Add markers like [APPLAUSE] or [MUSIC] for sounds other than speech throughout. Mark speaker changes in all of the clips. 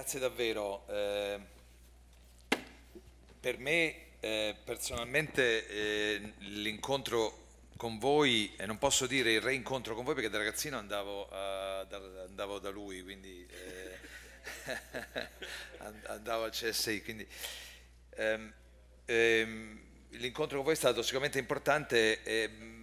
Speaker 1: grazie davvero. Eh, per me eh, personalmente eh, l'incontro con voi, e non posso dire il reincontro con voi perché da ragazzino andavo, a, eh, da, andavo da, lui, quindi eh, [LAUGHS] andavo al CSI. Quindi, ehm, ehm, l'incontro con voi è stato sicuramente importante. Ehm,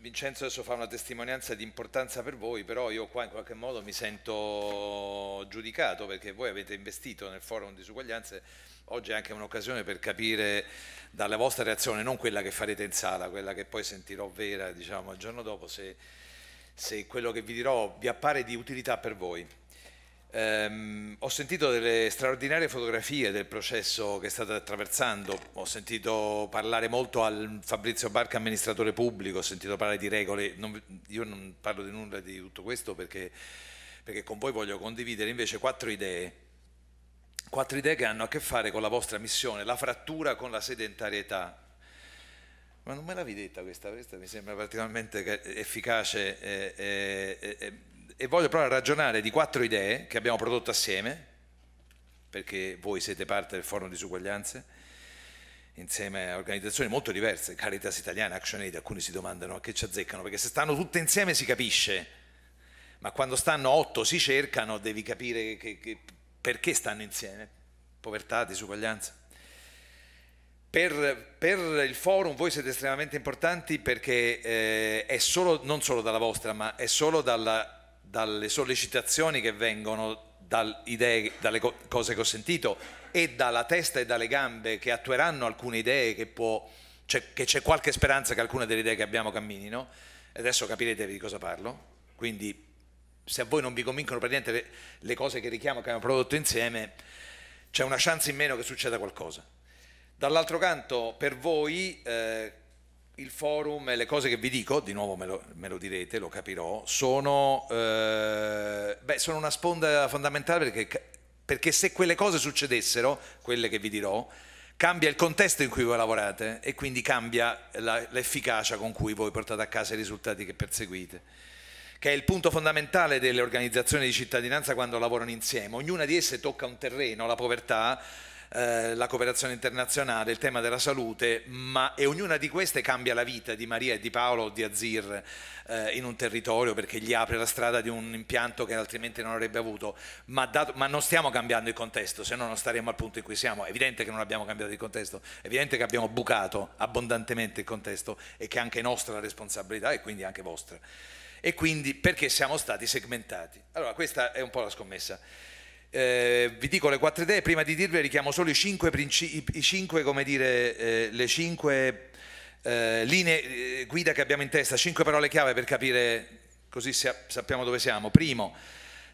Speaker 1: Vincenzo adesso fa una testimonianza di importanza per voi, però io qua in qualche modo mi sento giudicato perché voi avete investito nel forum disuguaglianze, oggi è anche un'occasione per capire dalla vostra reazione, non quella che farete in sala, quella che poi sentirò vera diciamo, il giorno dopo, se, se quello che vi dirò vi appare di utilità per voi. Um, ho sentito delle straordinarie fotografie del processo che state attraversando, ho sentito parlare molto al Fabrizio Barca, amministratore pubblico, ho sentito parlare di regole, non, io non parlo di nulla di tutto questo perché, perché, con voi voglio condividere invece quattro idee, quattro idee che hanno a che fare con la vostra missione, la frattura con la sedentarietà. Ma non me l'avevi detta questa, questa mi sembra particolarmente efficace. Eh, eh, eh, e voglio provare a ragionare di quattro idee che abbiamo prodotto assieme, perché voi siete parte del forum di disuguaglianze, insieme a organizzazioni molto diverse, Caritas Italiana, Action Aid, alcuni si domandano a che ci azzeccano, perché se stanno tutte insieme si capisce, ma quando stanno otto si cercano devi capire che, che, perché stanno insieme, povertà, disuguaglianza. Per, per, il forum voi siete estremamente importanti perché eh, è solo, non solo dalla vostra, ma è solo dalla dalle sollecitazioni che vengono dal idee, dalle co cose che ho sentito e dalla testa e dalle gambe che attueranno alcune idee che può, cioè, che c'è qualche speranza che alcune delle idee che abbiamo camminino. Adesso capirete di cosa parlo. Quindi se a voi non vi convincono per niente le, le cose che richiamo che abbiamo prodotto insieme, c'è una chance in meno che succeda qualcosa. Dall'altro canto, per voi... Eh, il forum e le cose che vi dico, di nuovo me lo, me lo direte, lo capirò, sono, eh, beh, sono una sponda fondamentale perché, perché, se quelle cose succedessero, quelle che vi dirò, cambia il contesto in cui voi lavorate e quindi cambia l'efficacia con cui voi portate a casa i risultati che perseguite, che è il punto fondamentale delle organizzazioni di cittadinanza quando lavorano insieme. Ognuna di esse tocca un terreno, la povertà, eh, la cooperazione internazionale, il tema della salute, ma, e ognuna di queste cambia la vita di Maria e di Paolo o di Azir eh, in un territorio perché gli apre la strada di un impianto che altrimenti non avrebbe avuto, ma, dato, ma non stiamo cambiando il contesto, se no non staremo al punto in cui siamo, è evidente che non abbiamo cambiato il contesto, è evidente che abbiamo bucato abbondantemente il contesto e che è anche nostra responsabilità e quindi anche vostra e quindi perché siamo stati segmentati. Allora questa è un po' la scommessa. Eh, vi dico le quattro idee, prima di dirvi richiamo solo i cinque, i cinque come dire, eh, le cinque eh, linee eh, guida che abbiamo in testa, cinque parole chiave per capire così sappiamo dove siamo. Primo,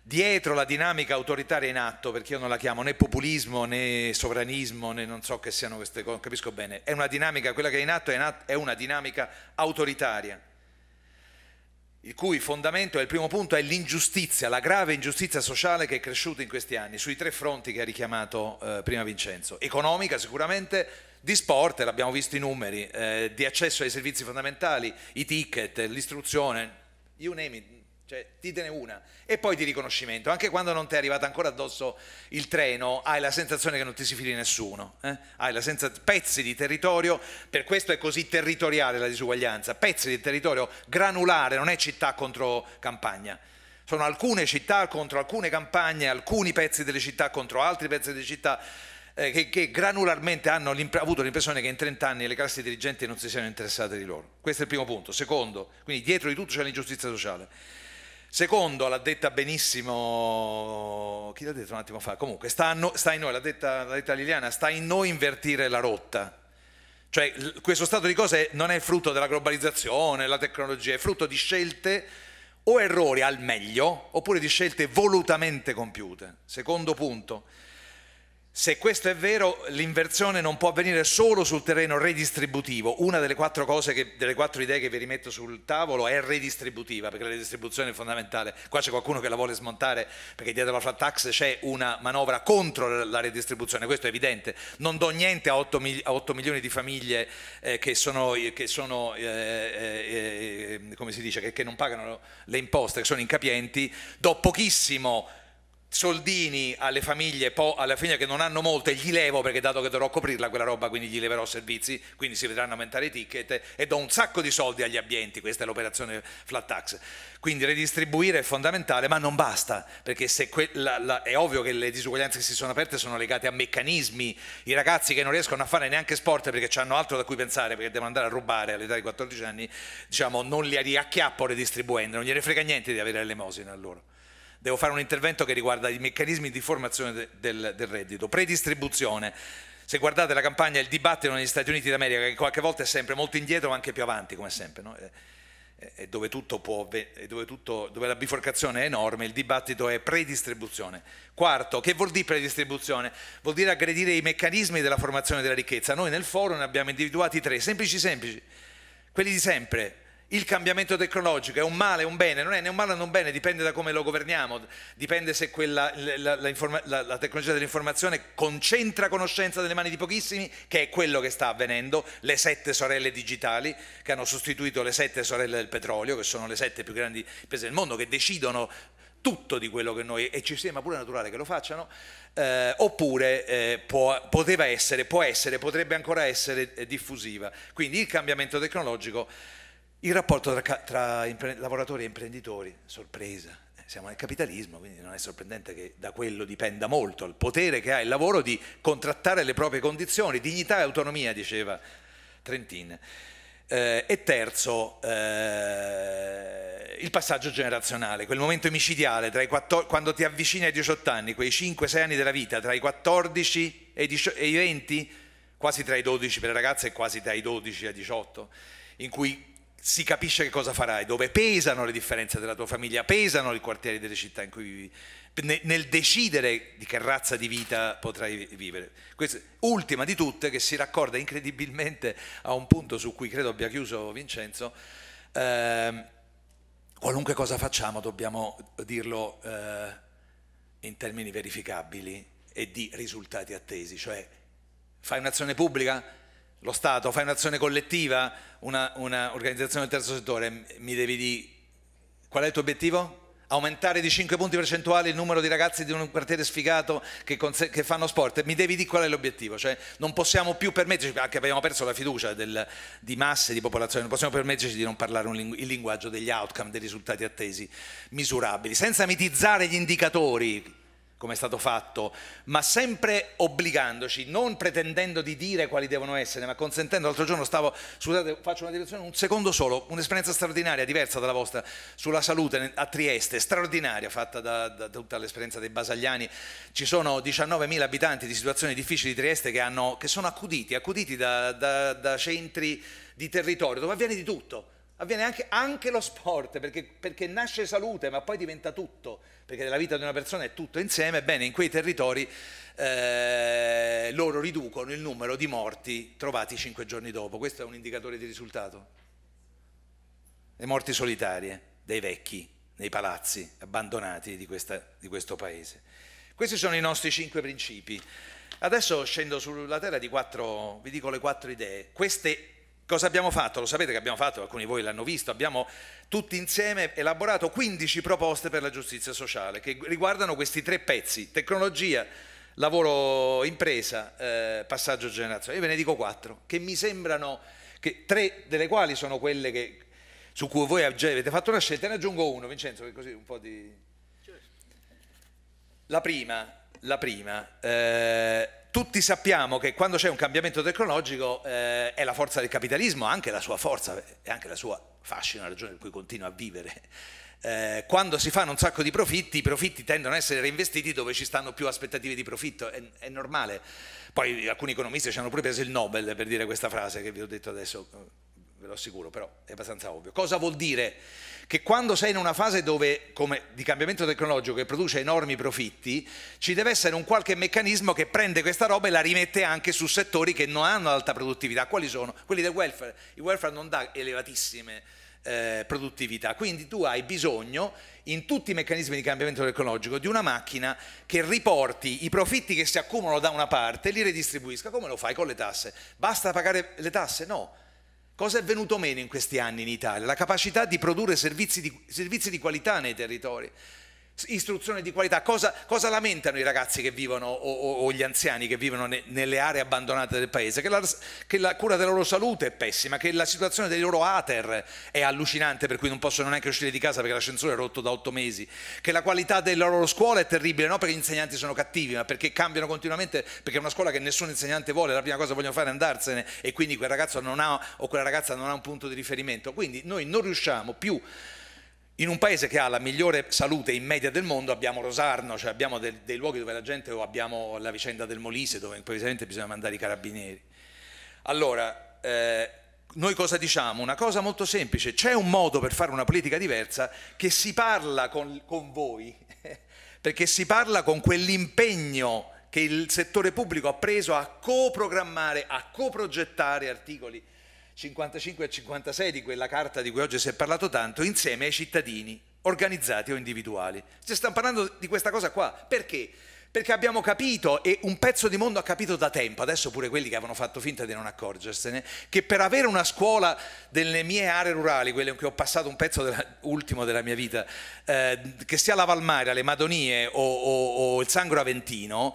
Speaker 1: dietro la dinamica autoritaria in atto, perché io non la chiamo né populismo né sovranismo né non so che siano queste cose, capisco bene, è una dinamica, quella che è in atto è, in atto, è una dinamica autoritaria il cui fondamento è il primo punto, è l'ingiustizia, la grave ingiustizia sociale che è cresciuta in questi anni sui tre fronti che ha richiamato eh, prima Vincenzo. Economica sicuramente, di sport, l'abbiamo visto i numeri, eh, di accesso ai servizi fondamentali, i ticket, l'istruzione, you name it, cioè, ditene una. E poi di riconoscimento. Anche quando non ti è arrivato ancora addosso il treno, hai la sensazione che non ti si fidi nessuno. Eh? Hai la sensazione, pezzi di territorio, per questo è così territoriale la disuguaglianza, pezzi di territorio granulare, non è città contro campagna sono alcune città contro alcune campagne, alcuni pezzi delle città contro altri pezzi delle città eh, che, che, granularmente hanno avuto l'impressione che in 30 anni le classi dirigenti non si siano interessate di loro. Questo è il primo punto. Secondo, quindi dietro di tutto c'è l'ingiustizia sociale. Secondo, l'ha detta benissimo, chi l'ha detto un attimo fa? Comunque, sta, no, sta in noi, l'ha detta, l'ha detta, Liliana, sta in noi invertire la rotta. Cioè, questo stato di cose non è frutto della globalizzazione, della tecnologia, è frutto di scelte o errori al meglio, oppure di scelte volutamente compiute. Secondo punto. Se questo è vero, l'inversione non può avvenire solo sul terreno redistributivo. Una delle quattro, che, delle quattro, idee che vi rimetto sul tavolo è redistributiva, perché la redistribuzione è fondamentale. Qua c'è qualcuno che la vuole smontare, perché dietro la flat tax c'è una manovra contro la redistribuzione, questo è evidente. Non do niente a 8, mil, a 8 milioni di famiglie eh, che, sono, eh, che, sono, eh, eh, eh dice, che non pagano le imposte, che sono incapienti. Do pochissimo soldini alle famiglie, po- alla fine che non hanno molte, gli levo perché dato che dovrò coprirla quella roba, quindi gli leverò servizi, quindi si vedranno aumentare i ticket e do un sacco di soldi agli abbienti, questa è l'operazione flat tax. Quindi redistribuire è fondamentale, ma non basta, perché que- la, la, è ovvio che le disuguaglianze che si sono aperte sono legate a meccanismi, i ragazzi che non riescono a fare neanche sport perché hanno altro da cui pensare, perché devono andare a rubare all'età di 14 anni, diciamo, non li riacchiappo redistribuendo, non gliene frega niente di avere l'elemosina a loro devo fare un intervento che riguarda i meccanismi di formazione de, del, del reddito. Predistribuzione. Se guardate la campagna, il dibattito negli Stati Uniti d'America, che qualche volta è sempre molto indietro, ma anche più avanti, come sempre, no? Eh, eh, e dove, può, e dove, tutto, dove, la biforcazione è enorme, il dibattito è predistribuzione. Quarto, che vuol dire predistribuzione? Vuol dire aggredire i meccanismi della formazione della ricchezza. Noi nel forum ne abbiamo individuati tre, semplici semplici, quelli di sempre, il cambiamento tecnologico è un male, è un bene, non è né un male né un bene, dipende da come lo governiamo, dipende se quella, la, la, la, la, tecnologia dell'informazione concentra conoscenza nelle mani di pochissimi, che è quello che sta avvenendo, le sette sorelle digitali che hanno sostituito le sette sorelle del petrolio, che sono le sette più grandi imprese del mondo, che decidono tutto di quello che noi, e ci sembra pure naturale che lo facciano, eh, oppure eh, può, poteva essere, può essere, potrebbe ancora essere eh, diffusiva. Quindi il cambiamento tecnologico il rapporto tra, tra impre, lavoratori e imprenditori, sorpresa, eh, siamo nel capitalismo, quindi non è sorprendente che da quello dipenda molto il potere che ha il lavoro di contrattare le proprie condizioni, dignità e autonomia, diceva Trentin. Eh, e terzo, eh, il passaggio generazionale, quel momento micidiale 14, quando ti avvicini ai 18 anni, quei 5-6 anni della vita, tra i 14 e i 20, quasi tra i 12 per le ragazze e quasi tra i 12 e i 18, in cui si capisce che cosa farai, dove pesano le differenze della tua famiglia, pesano i quartieri delle città in cui vivi, nel decidere di che razza di vita potrai vivere. Questa, ultima di tutte, che si raccorda incredibilmente a un punto su cui credo abbia chiuso Vincenzo, eh, qualunque cosa facciamo dobbiamo dirlo eh, in termini verificabili e di risultati attesi, cioè fai un'azione pubblica, lo Stato, fai un'azione collettiva, un'organizzazione del terzo settore, mi devi dire qual è il tuo obiettivo? Aumentare di 5 punti percentuali il numero di ragazzi di un quartiere sfigato che, che fanno sport, mi devi dire qual è l'obiettivo, cioè non possiamo più permetterci, anche abbiamo perso la fiducia del, di masse di popolazione, non possiamo permetterci di non parlare lingu il linguaggio degli outcome, dei risultati attesi misurabili, senza mitizzare gli indicatori come è stato fatto, ma sempre obbligandoci, non pretendendo di dire quali devono essere, ma consentendo, l'altro giorno stavo, scusate, faccio una direzione, un secondo solo, un'esperienza straordinaria, diversa dalla vostra, sulla salute a Trieste, straordinaria, fatta da, da tutta l'esperienza dei basagliani, ci sono 19.000 abitanti di situazioni difficili di Trieste che, hanno, che sono accuditi, accuditi da, da, da centri di territorio, dove avviene di tutto, avviene anche, anche lo sport, perché, perché, nasce salute ma poi diventa tutto, perché la vita di una persona è tutto insieme, bene, in quei territori eh, loro riducono il numero di morti trovati cinque giorni dopo, questo è un indicatore di risultato. Le morti solitarie dei vecchi nei palazzi abbandonati di, questa, di questo paese. Questi sono i nostri cinque principi. Adesso scendo sulla terra di quattro, vi dico le quattro idee. Queste Cosa abbiamo fatto? Lo sapete che abbiamo fatto, alcuni di voi l'hanno visto, abbiamo tutti insieme elaborato 15 proposte per la giustizia sociale che riguardano questi tre pezzi, tecnologia, lavoro impresa, eh, passaggio generazionale. Io ve ne dico quattro, che mi sembrano, che tre delle quali sono quelle che, su cui voi avete fatto una scelta, ne aggiungo uno, Vincenzo, che così un po' di... Certo. La prima, la prima eh, tutti sappiamo che quando c'è un cambiamento tecnologico eh, è la forza del capitalismo, anche la sua forza e anche la sua fascina, la ragione per cui continua a vivere. Eh, quando si fanno un sacco di profitti, i profitti tendono a essere reinvestiti dove ci stanno più aspettative di profitto, è, è normale. Poi alcuni economisti ci hanno pure preso il Nobel per dire questa frase che vi ho detto adesso, ve lo assicuro, però è abbastanza ovvio. Cosa vuol dire? Che quando sei in una fase dove, come di cambiamento tecnologico che produce enormi profitti, ci deve essere un qualche meccanismo che prende questa roba e la rimette anche su settori che non hanno alta produttività. Quali sono? Quelli del welfare. Il welfare non dà elevatissime eh, produttività, quindi tu hai bisogno in tutti i meccanismi di cambiamento tecnologico di una macchina che riporti i profitti che si accumulano da una parte e li redistribuisca. Come lo fai con le tasse? Basta pagare le tasse? No Cosa è venuto meno in questi anni in Italia? La capacità di produrre servizi di, servizi di qualità nei territori istruzione di qualità, cosa, cosa, lamentano i ragazzi che vivono o, o, o gli anziani che vivono ne, nelle aree abbandonate del paese? Che la, che la, cura della loro salute è pessima, che la situazione dei loro ATER è allucinante per cui non possono neanche uscire di casa perché l'ascensore è rotto da otto mesi, che la qualità della loro scuola è terribile, non perché gli insegnanti sono cattivi, ma perché cambiano continuamente, perché è una scuola che nessun insegnante vuole, la prima cosa che vogliono fare è andarsene e quindi quel ragazzo non ha, o quella ragazza non ha un punto di riferimento. Quindi noi non riusciamo più in un paese che ha la migliore salute in media del mondo abbiamo Rosarno, cioè abbiamo dei, dei luoghi dove la gente, o abbiamo la vicenda del Molise dove improvvisamente bisogna mandare i carabinieri. Allora, eh, noi cosa diciamo? Una cosa molto semplice, c'è un modo per fare una politica diversa che si parla con, con voi, [LAUGHS] perché si parla con quell'impegno che il settore pubblico ha preso a coprogrammare, a coprogettare articoli 55 e 56 di quella carta di cui oggi si è parlato tanto, insieme ai cittadini, organizzati o individuali. Ci stiamo parlando di questa cosa qua. Perché? Perché abbiamo capito, e un pezzo di mondo ha capito da tempo, adesso pure quelli che avevano fatto finta di non accorgersene, che per avere una scuola delle mie aree rurali, quelle in cui ho passato un pezzo della, ultimo della mia vita, eh, che sia la Valmaria, le Madonie o, o, o il Sangro Aventino,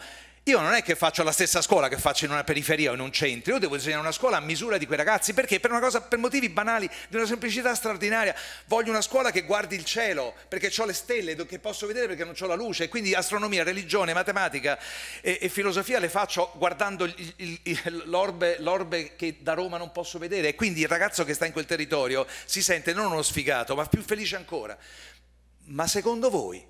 Speaker 1: io non è che faccio la stessa scuola che faccio in una periferia o in un centro, io devo disegnare una scuola a misura di quei ragazzi, perché per, una cosa, per motivi banali, di una semplicità straordinaria, voglio una scuola che guardi il cielo, perché ho le stelle che posso vedere perché non ho la luce, quindi astronomia, religione, matematica e, e filosofia le faccio guardando l'orbe che da Roma non posso vedere e quindi il ragazzo che sta in quel territorio si sente non uno sfigato, ma più felice ancora. Ma secondo voi,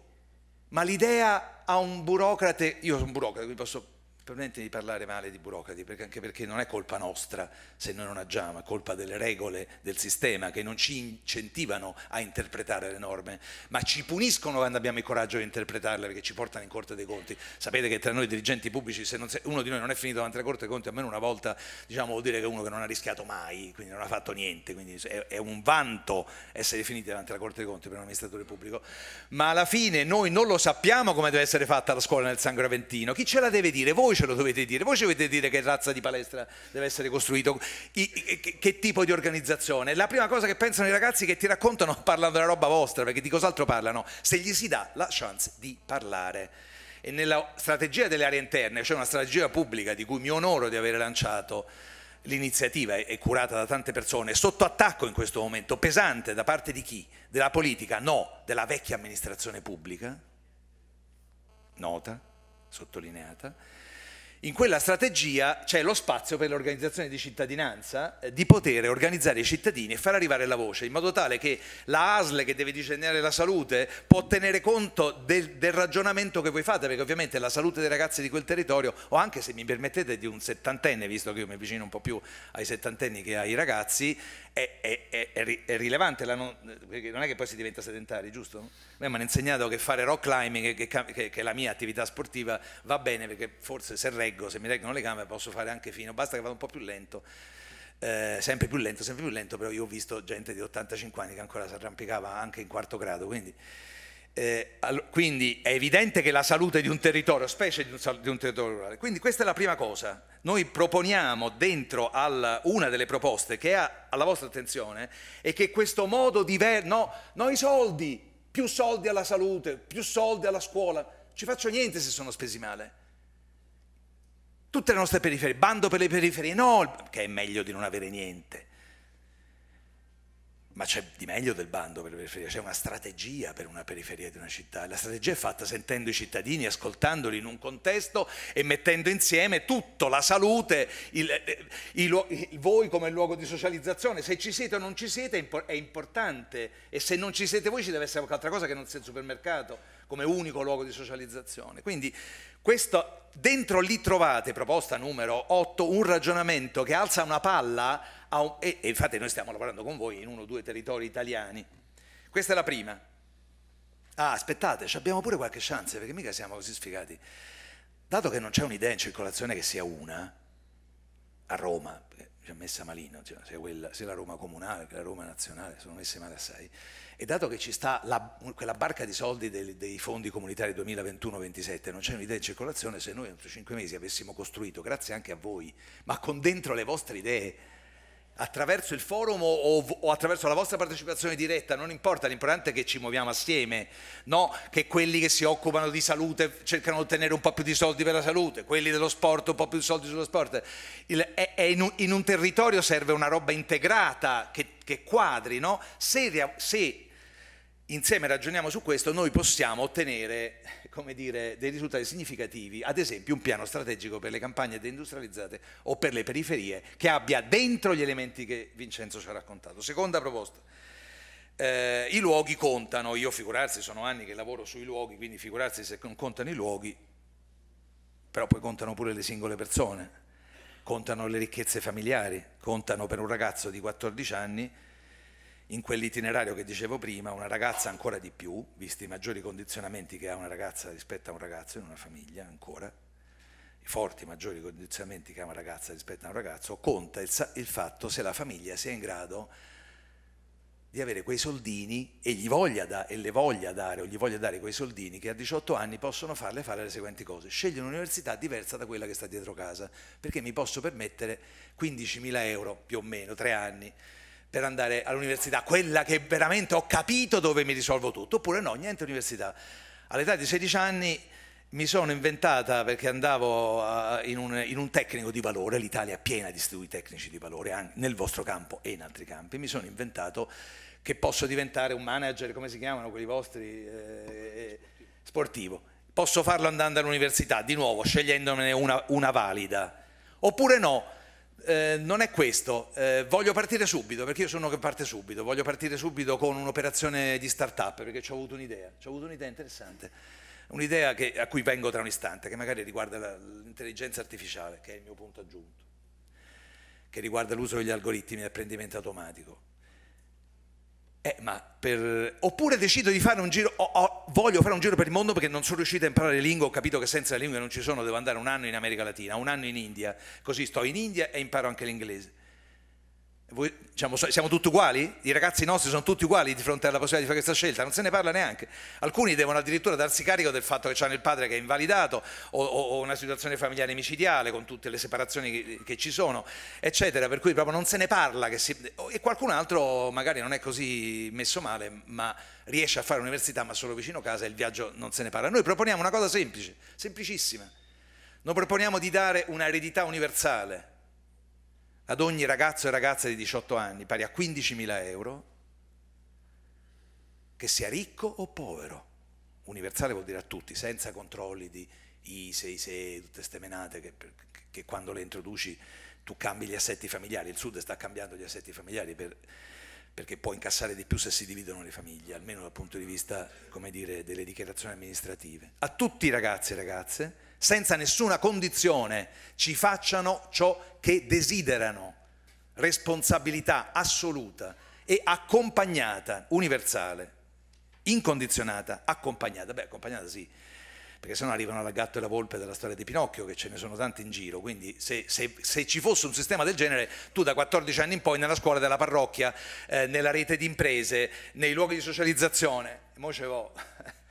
Speaker 1: ma l'idea a un burocrate, io sono un burocrate, quindi posso permette di parlare male di burocrati, perché, anche perché non è colpa nostra se noi non agiamo, è colpa delle regole del sistema che non ci incentivano a interpretare le norme, ma ci puniscono quando abbiamo il coraggio di interpretarle perché ci portano in Corte dei Conti. Sapete che tra noi dirigenti pubblici, se, non, se uno di noi non è finito davanti alla Corte dei Conti, almeno una volta diciamo, vuol dire che è uno che non ha rischiato mai, quindi non ha fatto niente, quindi è, è un vanto essere finiti davanti alla Corte dei Conti per un amministratore pubblico, ma alla fine noi non lo sappiamo come deve essere fatta la scuola nel sangue aventino, chi ce la deve dire? Voi ce lo dovete dire, voi ci dovete dire che razza di palestra deve essere costruito, che tipo di organizzazione. La prima cosa che pensano i ragazzi che ti raccontano [LAUGHS] parlando della roba vostra, perché di cos'altro parlano, se gli si dà la chance di parlare. E nella strategia delle aree interne, cioè una strategia pubblica di cui mi onoro di aver lanciato, l'iniziativa è curata da tante persone, sotto attacco in questo momento, pesante da parte di chi? Della politica? No, della vecchia amministrazione pubblica, nota, sottolineata, in quella strategia c'è lo spazio per l'organizzazione di cittadinanza eh, di poter organizzare i cittadini e far arrivare la voce, in modo tale che la ASL che deve disegnare la salute può tenere conto del, del, ragionamento che voi fate, perché ovviamente la salute dei ragazzi di quel territorio, o anche se mi permettete di un settantenne, visto che io mi avvicino un po' più ai settantenni che ai ragazzi, è, è, è, è rilevante, non, non, è che poi si diventa sedentari, giusto? A me mi hanno insegnato che fare rock climbing, che, che, che, è la mia attività sportiva, va bene perché forse se reggo, se mi reggono le gambe posso fare anche fino, basta che vado un po' più lento. Eh, sempre più lento, sempre più lento, però io ho visto gente di 85 anni che ancora si arrampicava anche in quarto grado, quindi eh, quindi è evidente che la salute di un territorio, specie di un, di un, territorio rurale. Quindi questa è la prima cosa. Noi proponiamo dentro alla, una delle proposte che ha alla vostra attenzione è che questo modo di diverso, no, i soldi, più soldi alla salute, più soldi alla scuola, ci faccio niente se sono spesi male. Tutte le nostre periferie, bando per le periferie, no, che è meglio di non avere niente ma c'è di meglio del bando per le periferie, c'è una strategia per una periferia di una città, la strategia è fatta sentendo i cittadini, ascoltandoli in un contesto e mettendo insieme tutto, la salute, il, il, eh, il, voi come luogo di socializzazione, se ci siete o non ci siete è importante e se non ci siete voi ci deve essere qualche altra cosa che non sia il supermercato come unico luogo di socializzazione. Quindi questo, dentro lì trovate, proposta numero 8, un ragionamento che alza una palla un, e, e infatti noi stiamo lavorando con voi in uno o due territori italiani. Questa è la prima. Ah, aspettate, abbiamo pure qualche chance, perché mica siamo così sfigati. Dato che non c'è un'idea in circolazione che sia una, a Roma, ci ha messa malino, cioè, sia, quella, sia, la Roma comunale che la Roma nazionale, sono messe male assai, e dato che ci sta la, quella barca di soldi dei, dei fondi comunitari 2021-27, non c'è un'idea in circolazione, se noi entro cinque mesi avessimo costruito, grazie anche a voi, ma con dentro le vostre idee, attraverso il forum o, o, attraverso la vostra partecipazione diretta, non importa, l'importante è che ci muoviamo assieme, no? che quelli che si occupano di salute cercano di ottenere un po' più di soldi per la salute, quelli dello sport un po' più di soldi sullo sport. Il, è, è in, un, in, un, territorio serve una roba integrata che, che quadri, no? se, se insieme ragioniamo su questo noi possiamo ottenere come dire, dei risultati significativi, ad esempio un piano strategico per le campagne deindustrializzate o per le periferie che abbia dentro gli elementi che Vincenzo ci ha raccontato. Seconda proposta. Eh, I luoghi contano, io figurarsi, sono anni che lavoro sui luoghi, quindi figurarsi se non contano i luoghi, però poi contano pure le singole persone, contano le ricchezze familiari, contano per un ragazzo di 14 anni in quell'itinerario che dicevo prima, una ragazza ancora di più, visti i maggiori condizionamenti che ha una ragazza rispetto a un ragazzo in una famiglia ancora, i forti maggiori condizionamenti che ha una ragazza rispetto a un ragazzo, conta il, il fatto se la famiglia sia in grado di avere quei soldini e, gli voglia da, e le voglia dare o gli voglia dare quei soldini che a 18 anni possono farle fare le seguenti cose. Scegli un'università diversa da quella che sta dietro casa, perché mi posso permettere 15.000 euro più o meno, tre anni, per andare all'università, quella che veramente ho capito dove mi risolvo tutto, oppure no, niente università. All'età di 16 anni mi sono inventata perché andavo eh, in un, in un tecnico di valore, l'Italia è piena di istituti tecnici di valore, anche nel vostro campo e in altri campi, mi sono inventato che posso diventare un manager, come si chiamano quelli vostri, eh, eh sportivo. Posso farlo andando all'università, di nuovo, scegliendomene una, una valida. Oppure no, eh, non è questo, eh, voglio partire subito, perché io sono uno che parte subito, voglio partire subito con un'operazione di start-up, perché ci ho avuto un'idea, ho avuto un'idea interessante, un'idea a cui vengo tra un istante, che magari riguarda l'intelligenza artificiale, che è il mio punto aggiunto, che riguarda l'uso degli algoritmi di apprendimento automatico. Eh, per... Oppure decido di fare un giro, oh, oh, voglio fare un giro per il mondo perché non sono riuscito a imparare le lingue, ho capito che senza le lingue non ci sono, devo andare un anno in America Latina, un anno in India, così sto in India e imparo anche l'inglese. Voi, diciamo, siamo tutti uguali? I ragazzi nostri sono tutti uguali di fronte alla possibilità di fare questa scelta, non se ne parla neanche. Alcuni devono addirittura darsi carico del fatto che hanno il padre che è invalidato o, o una situazione familiare micidiale con tutte le separazioni che, che, ci sono, eccetera, per cui proprio non se ne parla. Si, e qualcun altro magari non è così messo male, ma riesce a fare l'università ma solo vicino casa e il viaggio non se ne parla. Noi proponiamo una cosa semplice, semplicissima. Noi proponiamo di dare un'eredità universale ad ogni ragazzo e ragazza di 18 anni, pari a 15.000 euro, che sia ricco o povero. Universale vuol dire a tutti, senza controlli di ISE, ISE, tutte ste menate che, che quando le introduci tu cambi gli assetti familiari, il Sud sta cambiando gli assetti familiari per, perché può incassare di più se si dividono le famiglie, almeno dal punto di vista dire, delle dichiarazioni amministrative. A tutti i ragazzi e ragazze senza nessuna condizione, ci facciano ciò che desiderano. Responsabilità assoluta e accompagnata, universale, incondizionata, accompagnata. Beh, accompagnata sì, perché se no arrivano la gatto e la volpe della storia di Pinocchio, che ce ne sono tanti in giro, quindi se, se, se ci fosse un sistema del genere, tu da 14 anni in poi nella scuola, della parrocchia, eh, nella rete di imprese, nei luoghi di socializzazione, e mo ce l'ho,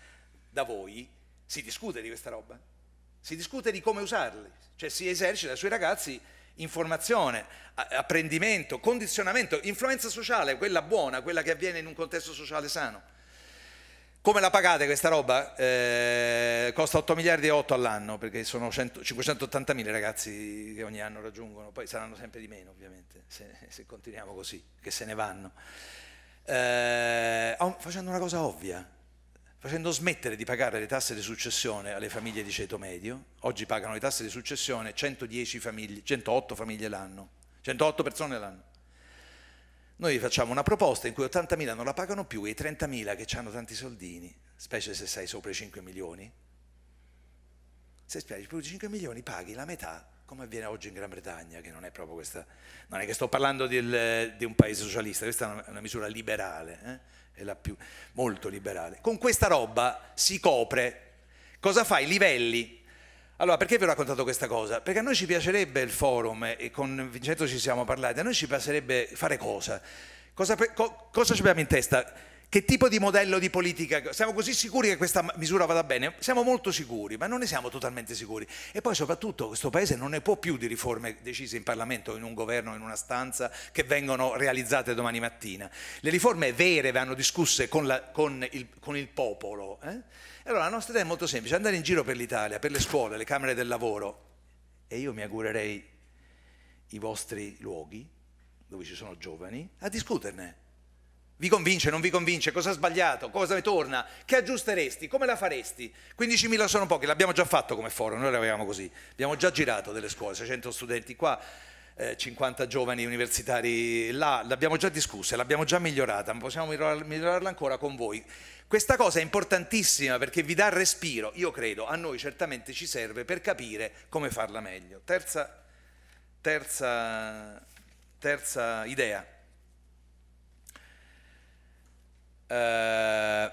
Speaker 1: [LAUGHS] da voi, si discute di questa roba? si discute di come usarli, cioè si esercita sui ragazzi informazione, apprendimento, condizionamento, influenza sociale, quella buona, quella che avviene in un contesto sociale sano. Come la pagate questa roba? Eh, costa 8 miliardi e 8 all'anno, perché sono 100, 580 mila ragazzi che ogni anno raggiungono, poi saranno sempre di meno ovviamente, se, se continuiamo così, che se ne vanno. Eh, facendo una cosa ovvia, facendo smettere di pagare le tasse di successione alle famiglie di ceto medio. Oggi pagano le tasse di successione 110 famiglie, 108 famiglie l'anno, 108 persone l'anno. Noi facciamo una proposta in cui 80.000 non la pagano più e i 30.000 che hanno tanti soldini, specie se sei sopra i 5 milioni, se spiaggi più di 5 milioni paghi la metà come avviene oggi in Gran Bretagna, che non è proprio questa, non è che sto parlando del, di un paese socialista, questa è una misura liberale, eh? è la più, molto liberale. Con questa roba si copre, cosa fa? I livelli. Allora, perché vi ho raccontato questa cosa? Perché a noi ci piacerebbe il forum, e con Vincenzo ci siamo parlati, a noi ci piacerebbe fare cosa? Cosa, co, cosa ci abbiamo in testa? che tipo di modello di politica, siamo così sicuri che questa misura vada bene? Siamo molto sicuri, ma non ne siamo totalmente sicuri. E poi soprattutto questo Paese non ne può più di riforme decise in Parlamento, in un governo, in una stanza, che vengono realizzate domani mattina. Le riforme vere vanno discusse con, la, con, il, con il, popolo. Eh? Allora la nostra idea è molto semplice, andare in giro per l'Italia, per le scuole, le camere del lavoro, e io mi augurerei i vostri luoghi, dove ci sono giovani, a discuterne vi convince, non vi convince, cosa ha sbagliato, cosa ne torna, che aggiusteresti, come la faresti? 15.000 sono pochi, l'abbiamo già fatto come foro, noi l'avevamo così, abbiamo già girato delle scuole, 600 studenti qua, 50 eh, giovani universitari là, l'abbiamo già discussa, l'abbiamo già migliorata, ma possiamo migliorarla ancora con voi. Questa cosa è importantissima perché vi dà respiro, io credo, a noi certamente ci serve per capire come farla meglio. Terza, terza, terza idea. Eh,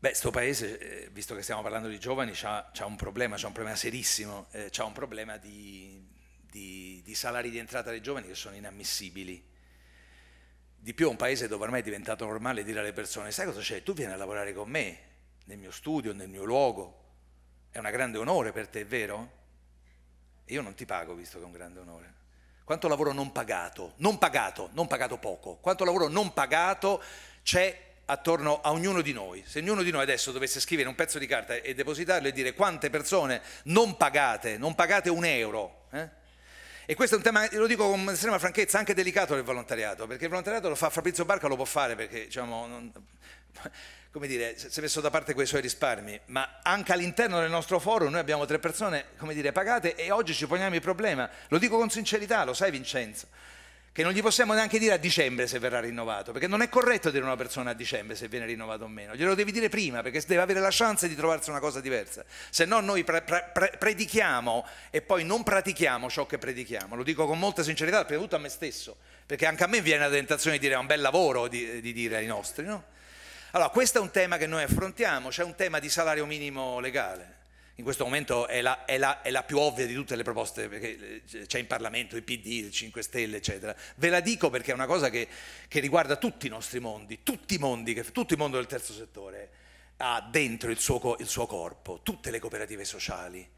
Speaker 1: beh, sto paese, eh, visto che stiamo parlando di giovani, ha un problema, c'ha un problema serissimo, eh, ha un problema di, di, di salari di entrata dei giovani che sono inammissibili. Di più è un paese dove ormai è diventato normale dire alle persone, sai cosa c'è? Tu vieni a lavorare con me, nel mio studio, nel mio luogo. È un grande onore per te, è vero? Io non ti pago, visto che è un grande onore quanto lavoro non pagato, non pagato, non pagato poco, quanto lavoro non pagato c'è attorno a ognuno di noi. Se ognuno di noi adesso dovesse scrivere un pezzo di carta e depositarlo e dire quante persone non pagate, non pagate un euro. Eh? E questo è un tema, lo dico con estrema franchezza, anche delicato del volontariato, perché il volontariato lo fa Fabrizio Barca, lo può fare perché diciamo... Non come dire, si è messo da parte quei suoi risparmi, ma anche all'interno del nostro forum noi abbiamo tre persone, come dire, pagate e oggi ci poniamo il problema, lo dico con sincerità, lo sai Vincenzo, che non gli possiamo neanche dire a dicembre se verrà rinnovato, perché non è corretto dire a una persona a dicembre se viene rinnovato o meno, glielo devi dire prima perché deve avere la chance di trovarsi una cosa diversa, se no noi pre pre pre predichiamo e poi non pratichiamo ciò che predichiamo, lo dico con molta sincerità, prima di tutto a me stesso, perché anche a me viene la tentazione di dire è un bel lavoro di, di dire ai nostri, no? Allora, questo è un tema che noi affrontiamo, c'è un tema di salario minimo legale. In questo momento è la, è, la, è la, più ovvia di tutte le proposte che eh, c'è in Parlamento, il PD, il 5 Stelle, eccetera. Ve la dico perché è una cosa che, che riguarda tutti i nostri mondi, tutti i mondi, tutto il mondo del terzo settore ha dentro il suo, il suo corpo, tutte le cooperative sociali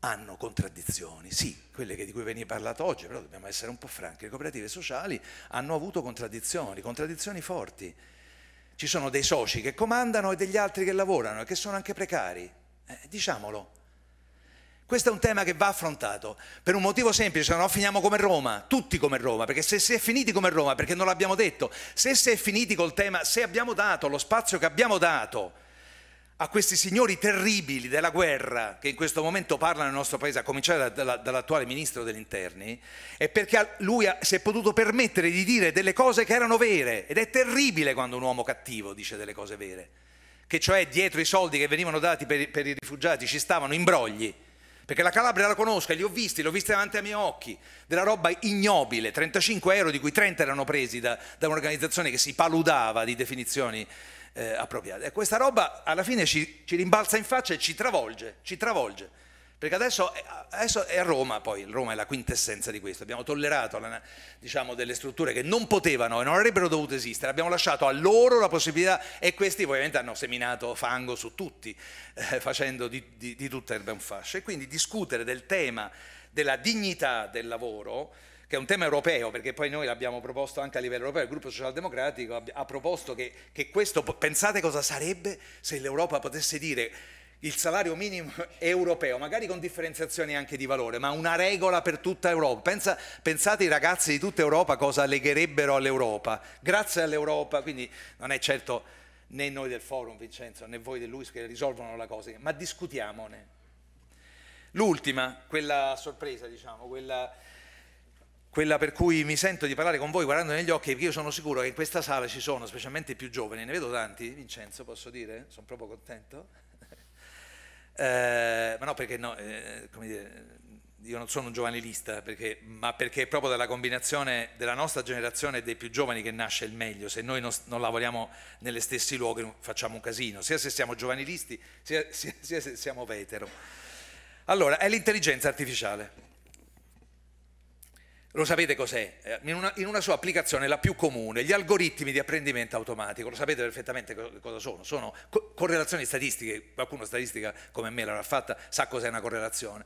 Speaker 1: hanno contraddizioni, sì, quelle di cui veniva parlato oggi, però dobbiamo essere un po' franchi, le cooperative sociali hanno avuto contraddizioni, contraddizioni forti. Ci sono dei soci che comandano e degli altri che lavorano e che sono anche precari. Eh, diciamolo. Questo è un tema che va affrontato per un motivo semplice, se no finiamo come Roma, tutti come Roma, perché se si è finiti come Roma, perché non l'abbiamo detto, se si è finiti col tema, se abbiamo dato lo spazio che abbiamo dato a questi signori terribili della guerra che in questo momento parlano nel nostro paese, a cominciare da, da, dall'attuale ministro degli interni, è perché lui ha, si è potuto permettere di dire delle cose che erano vere ed è terribile quando un uomo cattivo dice delle cose vere, che cioè dietro i soldi che venivano dati per, per i rifugiati ci stavano imbrogli, perché la Calabria la conosco, li ho visti, li ho visti davanti ai miei occhi, della roba ignobile, 35 euro di cui 30 erano presi da, da un'organizzazione che si paludava di definizioni eh, appropriate. E questa roba alla fine ci, ci, rimbalza in faccia e ci travolge, ci travolge. Perché adesso, eh, adesso è a Roma, poi Roma è la quintessenza di questo. Abbiamo tollerato la, diciamo, delle strutture che non potevano e non avrebbero dovuto esistere, abbiamo lasciato a loro la possibilità e questi ovviamente hanno seminato fango su tutti, eh, facendo di, di, di tutte erbe un fascio. E quindi discutere del tema della dignità del lavoro che è un tema europeo, perché poi noi l'abbiamo proposto anche a livello europeo, il gruppo socialdemocratico ha proposto che, che questo, pensate cosa sarebbe se l'Europa potesse dire il salario minimo europeo, magari con differenziazioni anche di valore, ma una regola per tutta Europa. Pensa, pensate i ragazzi di tutta Europa cosa legherebbero all'Europa, grazie all'Europa, quindi non è certo né noi del forum Vincenzo né voi dell'UIS che risolvono la cosa, ma discutiamone. L'ultima, quella sorpresa diciamo, quella quella per cui mi sento di parlare con voi guardando negli occhi, perché io sono sicuro che in questa sala ci sono, specialmente i più giovani, ne vedo tanti, Vincenzo posso dire, sono proprio contento, [LAUGHS] eh, ma no perché no, eh, come dire, io non sono un giovanilista, perché, ma perché è proprio dalla combinazione della nostra generazione e dei più giovani che nasce il meglio, se noi non, non lavoriamo nelle stessi luoghi facciamo un casino, sia se siamo giovanilisti, sia, sia, sia se siamo vetero. Allora, è l'intelligenza artificiale lo sapete cos'è, eh, in una, in una, sua applicazione la più comune, gli algoritmi di apprendimento automatico, lo sapete perfettamente co cosa sono, sono co correlazioni statistiche, qualcuno statistica come me l'avrà fatta sa cos'è una correlazione.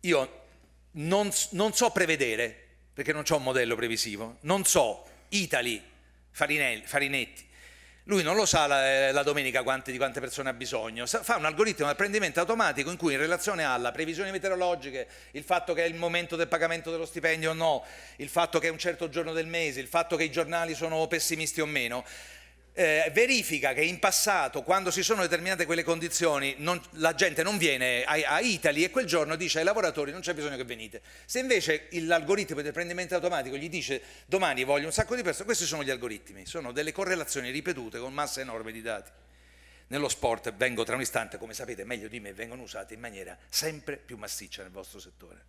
Speaker 1: Io non, non, so prevedere, perché non ho un modello previsivo, non so Italy, Farinelli, Farinetti, lui non lo sa la, eh, la domenica quante, di quante persone ha bisogno, fa un algoritmo di apprendimento automatico in cui in relazione alla previsione meteorologica, il fatto che è il momento del pagamento dello stipendio o no, il fatto che è un certo giorno del mese, il fatto che i giornali sono pessimisti o meno, eh, verifica che in passato, quando si sono determinate quelle condizioni, non, la gente non viene a, a, Italy e quel giorno dice ai lavoratori non c'è bisogno che venite. Se invece l'algoritmo di apprendimento automatico gli dice domani voglio un sacco di persone, questi sono gli algoritmi, sono delle correlazioni ripetute con massa enorme di dati. Nello sport vengo tra un istante, come sapete meglio di me, vengono usate in maniera sempre più massiccia nel vostro settore.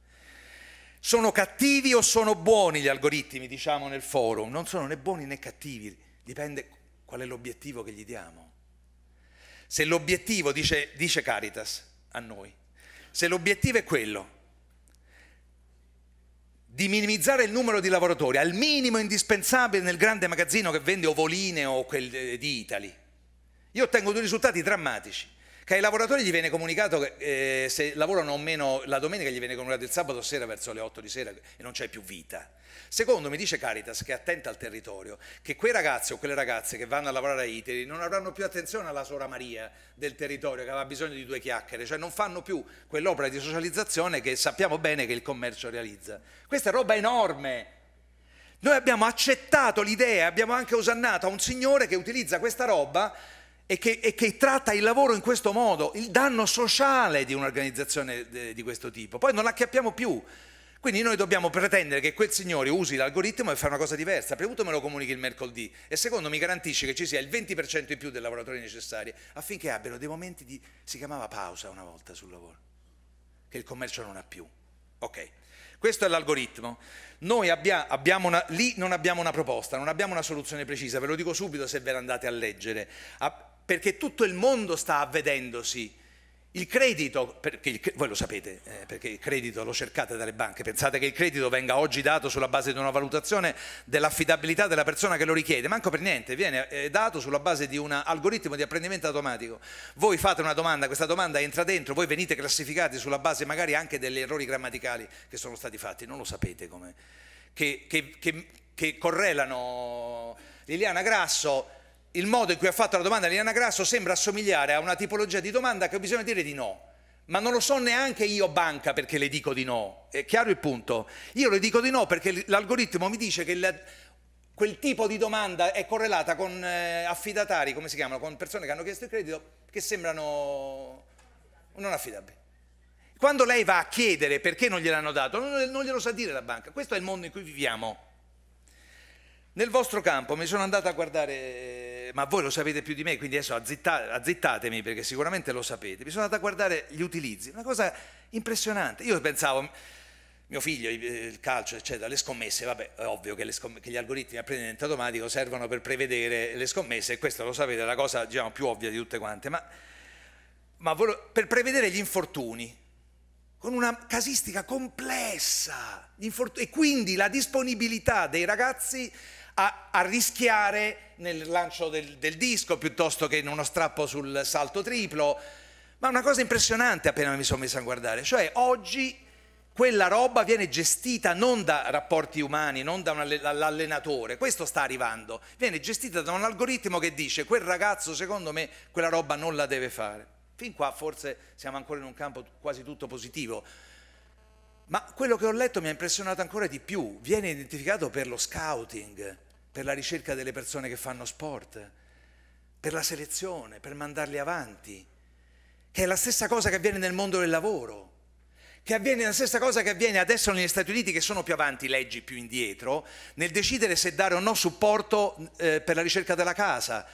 Speaker 1: Sono cattivi o sono buoni gli algoritmi, diciamo nel forum? Non sono né buoni né cattivi, dipende Qual è l'obiettivo che gli diamo? Se l'obiettivo, dice, dice Caritas a noi, se l'obiettivo è quello di minimizzare il numero di lavoratori al minimo indispensabile nel grande magazzino che vende ovoline o quel di Italy, io ottengo due risultati drammatici che ai lavoratori gli viene comunicato che eh, se lavorano o meno la domenica gli viene comunicato il sabato sera verso le 8 di sera e non c'è più vita. Secondo mi dice Caritas che è attenta al territorio, che quei ragazzi o quelle ragazze che vanno a lavorare a Iteri non avranno più attenzione alla Sora Maria del territorio che aveva bisogno di due chiacchiere, cioè non fanno più quell'opera di socializzazione che sappiamo bene che il commercio realizza. Questa è roba enorme. Noi abbiamo accettato l'idea, abbiamo anche osannato a un signore che utilizza questa roba e che, e che, tratta il lavoro in questo modo, il danno sociale di un'organizzazione eh, di questo tipo. Poi non la capiamo più. Quindi noi dobbiamo pretendere che quel signore usi l'algoritmo e fa una cosa diversa. Prima me lo comunichi il mercoledì e secondo mi garantisci che ci sia il 20% in più dei lavoratori necessari affinché abbiano dei momenti di... si chiamava pausa una volta sul lavoro, che il commercio non ha più. Ok, questo è l'algoritmo. Noi abbia, abbiamo una, lì non abbiamo una proposta, non abbiamo una soluzione precisa, ve lo dico subito se ve la andate a leggere perché tutto il mondo sta avvedendosi. Il credito, il, voi lo sapete, eh, perché il credito lo cercate dalle banche, pensate che il credito venga oggi dato sulla base di una valutazione dell'affidabilità della persona che lo richiede, manco per niente, viene eh, dato sulla base di un algoritmo di apprendimento automatico. Voi fate una domanda, questa domanda entra dentro, voi venite classificati sulla base magari anche degli errori grammaticali che sono stati fatti, non lo sapete come, che, che, che, che correlano Liliana Grasso il modo in cui ha fatto la domanda Liliana Grasso sembra assomigliare a una tipologia di domanda che ho bisogno di dire di no. Ma non lo so neanche io banca perché le dico di no. È chiaro il punto? Io le dico di no perché l'algoritmo mi dice che la, quel tipo di domanda è correlata con eh, affidatari, come si chiamano, con persone che hanno chiesto il credito che sembrano non affidabili. Quando lei va a chiedere perché non gliel'hanno dato, non, non glielo sa dire la banca. Questo è il mondo in cui viviamo. Nel vostro campo mi sono andato a guardare ma voi lo sapete più di me, quindi adesso azzitta, azzittatemi perché sicuramente lo sapete, Bisogna sono a guardare gli utilizzi, una cosa impressionante. Io pensavo, mio figlio, eh, il calcio, eccetera, le scommesse, vabbè, è ovvio che, che gli algoritmi apprendimento automatico servono per prevedere le scommesse, e questo lo sapete, è la cosa diciamo, più ovvia di tutte quante, ma, ma per prevedere gli infortuni, con una casistica complessa, e quindi la disponibilità dei ragazzi a, a rischiare nel lancio del, del disco piuttosto che in uno strappo sul salto triplo. Ma una cosa impressionante appena mi sono messo a guardare, cioè oggi quella roba viene gestita non da rapporti umani, non dall'allenatore, questo sta arrivando, viene gestita da un algoritmo che dice quel ragazzo secondo me quella roba non la deve fare. Fin qua forse siamo ancora in un campo quasi tutto positivo, ma quello che ho letto mi ha impressionato ancora di più, viene identificato per lo scouting, per la ricerca delle persone che fanno sport, per la selezione, per mandarli avanti, che è la stessa cosa che avviene nel mondo del lavoro, che avviene la stessa cosa che avviene adesso negli Stati Uniti che sono più avanti, leggi più indietro, nel decidere se dare o no supporto eh, per la ricerca della casa,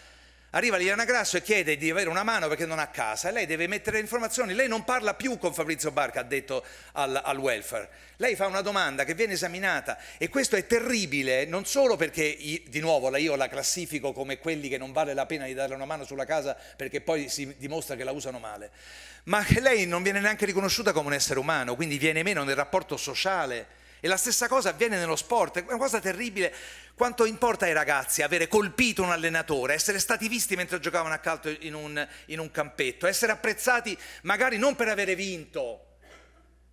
Speaker 1: Arriva Liliana Grasso e chiede di avere una mano perché non ha casa e lei deve mettere le informazioni. Lei non parla più con Fabrizio Barca, ha detto al, al, welfare. Lei fa una domanda che viene esaminata e questo è terribile non solo perché di nuovo io la classifico come quelli che non vale la pena di darle una mano sulla casa perché poi si dimostra che la usano male, ma lei non viene neanche riconosciuta come un essere umano, quindi viene meno nel rapporto sociale e la stessa cosa avviene nello sport, è una cosa terribile. Quanto importa ai ragazzi avere colpito un allenatore, essere stati visti mentre giocavano a calcio in un, in un campetto, essere apprezzati magari non per avere vinto,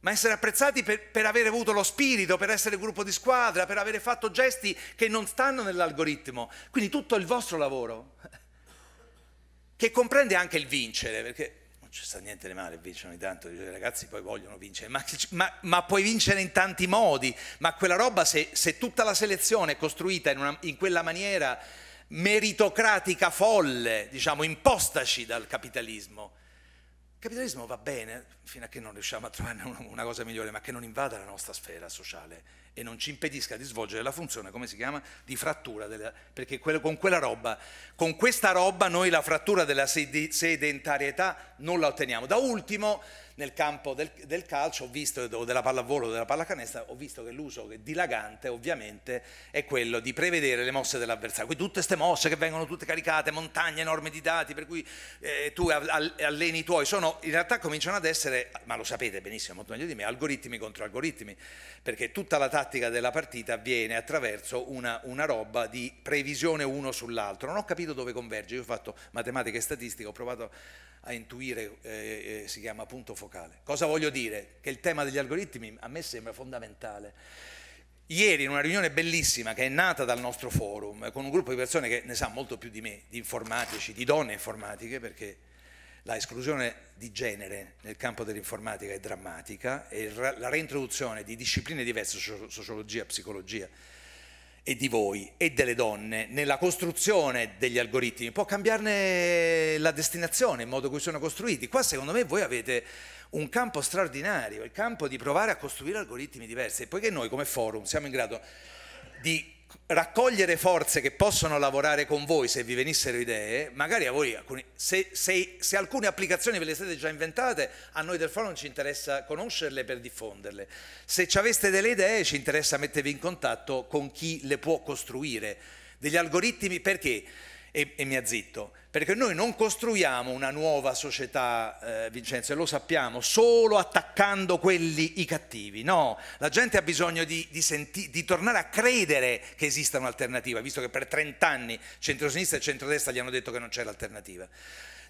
Speaker 1: ma essere apprezzati per, per, aver avuto lo spirito, per essere gruppo di squadra, per avere fatto gesti che non stanno nell'algoritmo. Quindi tutto il vostro lavoro, che comprende anche il vincere, perché ci sta niente di male, vincono ogni tanto, i ragazzi poi vogliono vincere, ma, ma, ma, puoi vincere in tanti modi, ma quella roba se, se tutta la selezione è costruita in, una, in, quella maniera meritocratica folle, diciamo impostaci dal capitalismo, il capitalismo va bene fino a che non riusciamo a trovare una, una cosa migliore, ma che non invada la nostra sfera sociale e non ci impedisca di svolgere la funzione, come si chiama, di frattura, della, perché quello, con quella roba, con questa roba noi la frattura della sedentarietà non la otteniamo. Da ultimo, nel campo del, del calcio, o della pallavolo o della pallacanestra, ho visto che l'uso dilagante ovviamente è quello di prevedere le mosse dell'avversario. Quindi tutte queste mosse che vengono tutte caricate, montagne enormi di dati, per cui eh, tu alleni i tuoi, sono, in realtà cominciano ad essere, ma lo sapete benissimo, molto meglio di me, algoritmi contro algoritmi, perché tutta la tattica tattica della partita avviene attraverso una, una roba di previsione uno sull'altro. Non ho capito dove converge, io ho fatto matematica e statistica, ho provato a intuire, eh, eh, si chiama punto focale. Cosa voglio dire? Che il tema degli algoritmi a me sembra fondamentale. Ieri in una riunione bellissima che è nata dal nostro forum, con un gruppo di persone che ne sa molto più di me, di informatici, di donne informatiche, perché la esclusione di genere nel campo dell'informatica è drammatica e la reintroduzione di discipline diverse, sociologia, psicologia, e di voi e delle donne nella costruzione degli algoritmi, può cambiarne la destinazione, il modo in cui sono costruiti. Qua secondo me voi avete un campo straordinario, il campo di provare a costruire algoritmi diversi, poiché noi come forum siamo in grado di raccogliere forze che possono lavorare con voi se vi venissero idee, magari a voi alcuni, se, se, se, alcune applicazioni ve le siete già inventate, a noi del forum ci interessa conoscerle per diffonderle. Se ci aveste delle idee ci interessa mettervi in contatto con chi le può costruire. Degli algoritmi perché? e, e mi zitto. perché noi non costruiamo una nuova società, eh, Vincenzo, e lo sappiamo, solo attaccando quelli i cattivi, no, la gente ha bisogno di, di, di tornare a credere che esista un'alternativa, visto che per 30 anni centrosinistra e centrodestra gli hanno detto che non c'è l'alternativa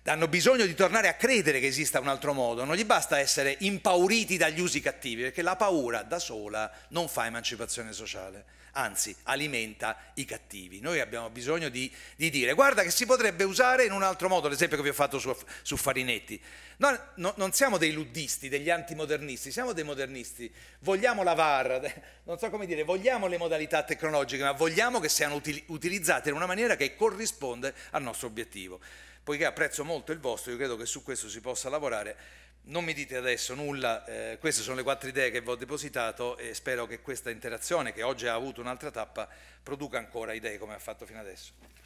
Speaker 1: hanno bisogno di tornare a credere che esista un altro modo, non gli basta essere impauriti dagli usi cattivi, perché la paura da sola non fa emancipazione sociale anzi alimenta i cattivi. Noi abbiamo bisogno di, di, dire, guarda che si potrebbe usare in un altro modo, l'esempio che vi ho fatto su, su Farinetti. No, no, non siamo dei luddisti, degli antimodernisti, siamo dei modernisti, vogliamo la VAR, [LAUGHS] non so come dire, vogliamo le modalità tecnologiche, ma vogliamo che siano util- utilizzate in una maniera che corrisponde al nostro obiettivo. Poiché apprezzo molto il vostro, io credo che su questo si possa lavorare non mi dite adesso nulla, eh, queste sono le quattro idee che vi ho depositato e spero che questa interazione, che oggi ha avuto un'altra tappa, produca ancora idee come ha fatto fino adesso.